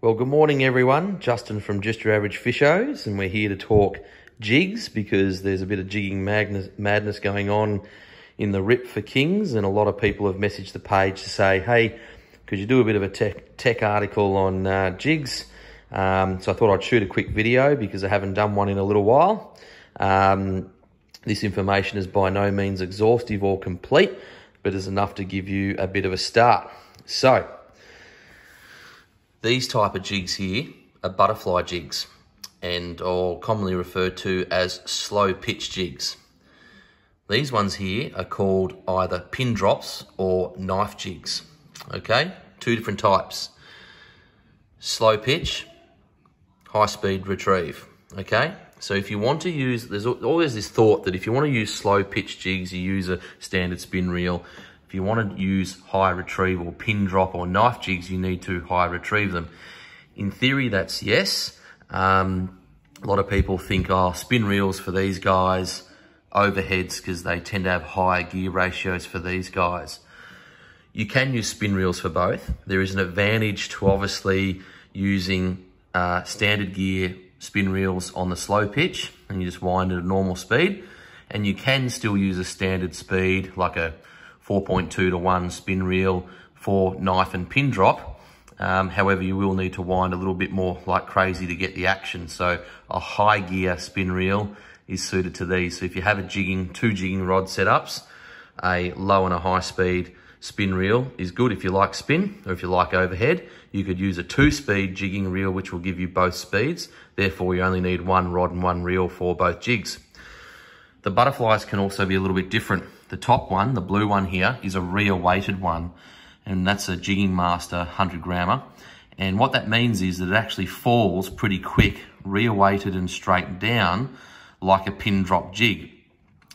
Well, good morning, everyone. Justin from Just Your Average Fishos, and we're here to talk jigs because there's a bit of jigging madness going on in the rip for kings, and a lot of people have messaged the page to say, "Hey, could you do a bit of a tech, tech article on uh, jigs?" Um, so I thought I'd shoot a quick video because I haven't done one in a little while. Um, this information is by no means exhaustive or complete, but is enough to give you a bit of a start. So. These type of jigs here are butterfly jigs and are commonly referred to as slow pitch jigs. These ones here are called either pin drops or knife jigs, okay? Two different types. Slow pitch, high speed retrieve, okay? So if you want to use, there's always this thought that if you want to use slow pitch jigs, you use a standard spin reel. If you want to use high retrieve or pin drop or knife jigs, you need to high retrieve them. In theory, that's yes. Um, a lot of people think, oh, spin reels for these guys, overheads, because they tend to have higher gear ratios for these guys. You can use spin reels for both. There is an advantage to obviously using uh, standard gear spin reels on the slow pitch and you just wind at a normal speed. And you can still use a standard speed like a 4.2 to 1 spin reel for knife and pin drop. Um, however, you will need to wind a little bit more like crazy to get the action. So a high gear spin reel is suited to these. So if you have a jigging, two jigging rod setups, a low and a high speed spin reel is good if you like spin or if you like overhead. You could use a two speed jigging reel, which will give you both speeds. Therefore, you only need one rod and one reel for both jigs. The butterflies can also be a little bit different. The top one, the blue one here, is a rear weighted one, and that's a Jigging Master 100 grammer. And what that means is that it actually falls pretty quick, rear weighted and straight down, like a pin drop jig.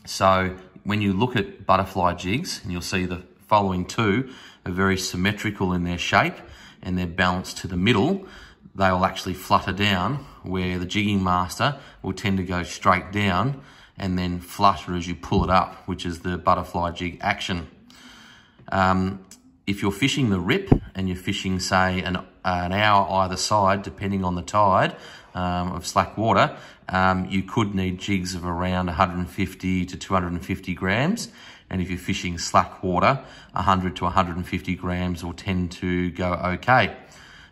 So when you look at butterfly jigs, and you'll see the following two are very symmetrical in their shape, and they're balanced to the middle, they will actually flutter down, where the Jigging Master will tend to go straight down, and then flutter as you pull it up, which is the butterfly jig action. Um, if you're fishing the rip and you're fishing, say, an, an hour either side, depending on the tide um, of slack water, um, you could need jigs of around 150 to 250 grams. And if you're fishing slack water, 100 to 150 grams will tend to go okay.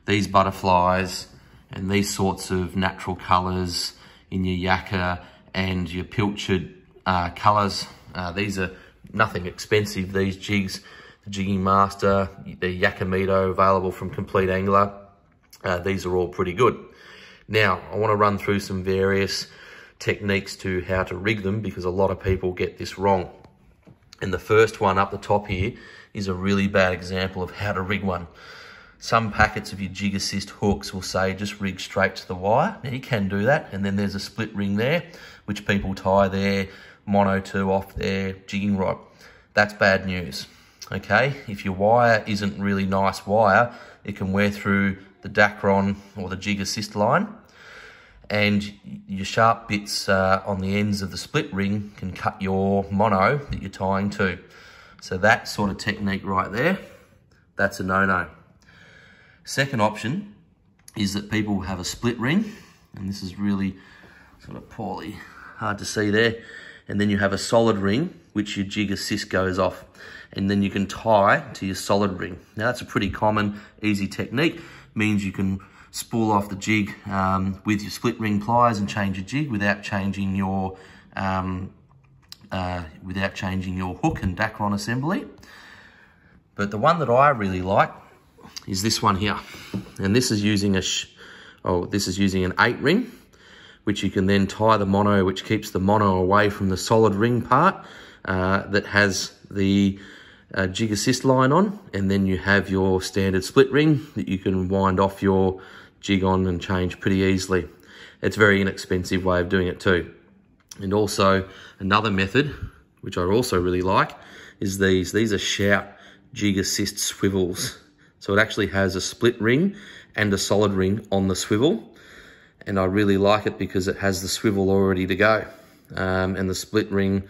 These butterflies and these sorts of natural colours in your yakka and your pilchard uh, colours. Uh, these are nothing expensive, these jigs. The Jigging Master, the Yakamito available from Complete Angler. Uh, these are all pretty good. Now, I want to run through some various techniques to how to rig them because a lot of people get this wrong. And the first one up the top here is a really bad example of how to rig one. Some packets of your jig assist hooks will say just rig straight to the wire. Now you can do that. And then there's a split ring there, which people tie their mono to off their jigging rod. That's bad news, okay? If your wire isn't really nice wire, it can wear through the Dacron or the jig assist line. And your sharp bits uh, on the ends of the split ring can cut your mono that you're tying to. So that sort of technique right there, that's a no-no. Second option is that people have a split ring, and this is really sort of poorly hard to see there. And then you have a solid ring, which your jig assist goes off. And then you can tie to your solid ring. Now that's a pretty common, easy technique. Means you can spool off the jig um, with your split ring pliers and change your jig without changing your um, uh, without changing your hook and Dacron assembly. But the one that I really like is this one here. And this is using a, oh, this is using an eight ring, which you can then tie the mono, which keeps the mono away from the solid ring part uh, that has the uh, jig assist line on. And then you have your standard split ring that you can wind off your jig on and change pretty easily. It's a very inexpensive way of doing it too. And also another method, which I also really like, is these. These are shout jig assist swivels. So it actually has a split ring and a solid ring on the swivel. And I really like it because it has the swivel already to go um, and the split ring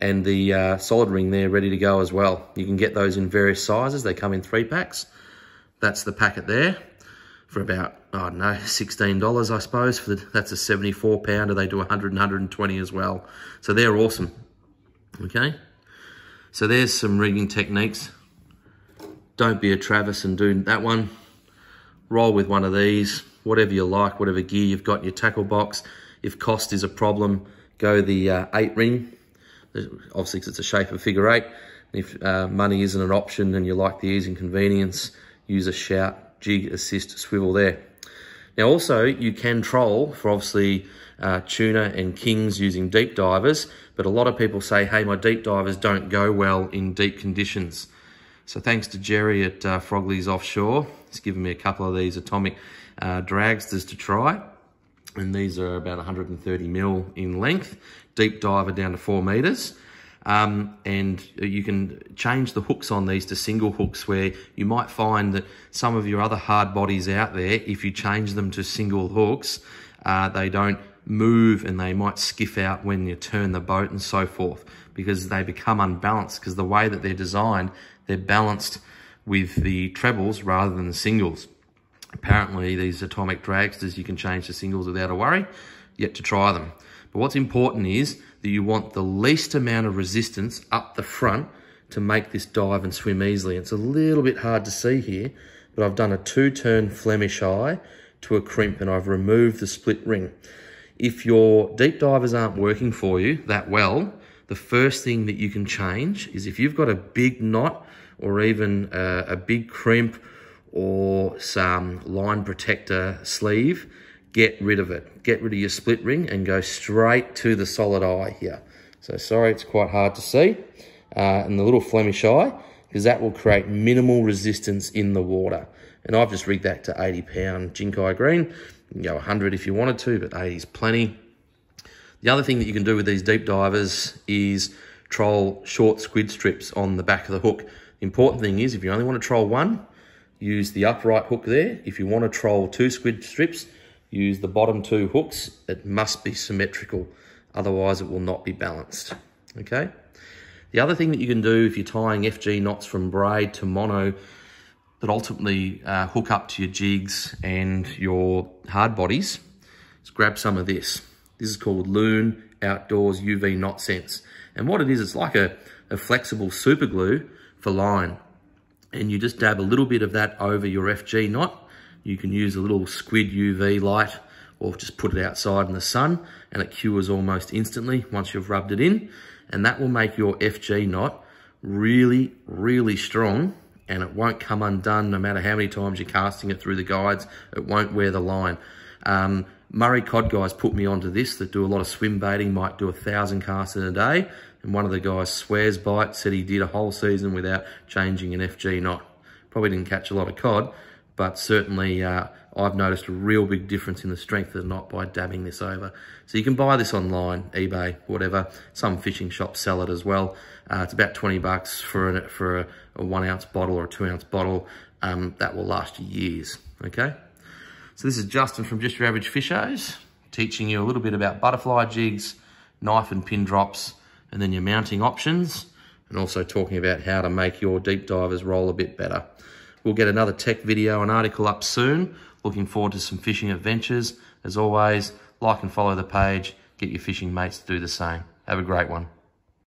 and the uh, solid ring there ready to go as well. You can get those in various sizes. They come in three packs. That's the packet there for about, I don't know, $16, I suppose. For the, That's a 74 pounder. They do 100 and 120 as well. So they're awesome. Okay. So there's some rigging techniques don't be a Travis and do that one. Roll with one of these, whatever you like, whatever gear you've got in your tackle box. If cost is a problem, go the uh, eight ring, obviously because it's a shape of figure eight. If uh, money isn't an option and you like the ease and convenience, use a shout, jig, assist, swivel there. Now also you can troll for obviously uh, tuna and kings using deep divers, but a lot of people say, hey, my deep divers don't go well in deep conditions. So thanks to Jerry at uh, Frogley's Offshore. He's given me a couple of these atomic uh, dragsters to try. And these are about 130 mil in length, deep diver down to four meters. Um, and you can change the hooks on these to single hooks where you might find that some of your other hard bodies out there, if you change them to single hooks, uh, they don't move and they might skiff out when you turn the boat and so forth because they become unbalanced because the way that they're designed they're balanced with the trebles rather than the singles. Apparently these atomic dragsters, you can change the singles without a worry, yet to try them. But what's important is that you want the least amount of resistance up the front to make this dive and swim easily. It's a little bit hard to see here, but I've done a two-turn Flemish eye to a crimp and I've removed the split ring. If your deep divers aren't working for you that well, the first thing that you can change is if you've got a big knot or even a, a big crimp or some line protector sleeve, get rid of it. Get rid of your split ring and go straight to the solid eye here. So sorry, it's quite hard to see. Uh, and the little Flemish eye, because that will create minimal resistance in the water. And I've just rigged that to 80 pound Jinkai green. You can go 100 if you wanted to, but 80 is plenty. The other thing that you can do with these deep divers is troll short squid strips on the back of the hook. The important thing is if you only want to troll one, use the upright hook there. If you want to troll two squid strips, use the bottom two hooks. It must be symmetrical, otherwise it will not be balanced, okay? The other thing that you can do if you're tying FG knots from braid to mono, that ultimately uh, hook up to your jigs and your hard bodies, is grab some of this. This is called Loon Outdoors UV Knot Sense. And what it is, it's like a, a flexible super glue for line. And you just dab a little bit of that over your FG knot. You can use a little squid UV light or just put it outside in the sun and it cures almost instantly once you've rubbed it in. And that will make your FG knot really, really strong and it won't come undone no matter how many times you're casting it through the guides. It won't wear the line. Um, Murray Cod guys put me onto this that do a lot of swim baiting, might do a thousand casts in a day. And one of the guys swears by it, said he did a whole season without changing an FG knot. Probably didn't catch a lot of cod, but certainly uh, I've noticed a real big difference in the strength of the knot by dabbing this over. So you can buy this online, eBay, whatever. Some fishing shops sell it as well. Uh, it's about 20 bucks for, an, for a, a one ounce bottle or a two ounce bottle. Um, that will last years, okay? So this is Justin from Just Your Average Fishers, teaching you a little bit about butterfly jigs, knife and pin drops, and then your mounting options, and also talking about how to make your deep divers roll a bit better. We'll get another tech video and article up soon. Looking forward to some fishing adventures. As always, like and follow the page, get your fishing mates to do the same. Have a great one.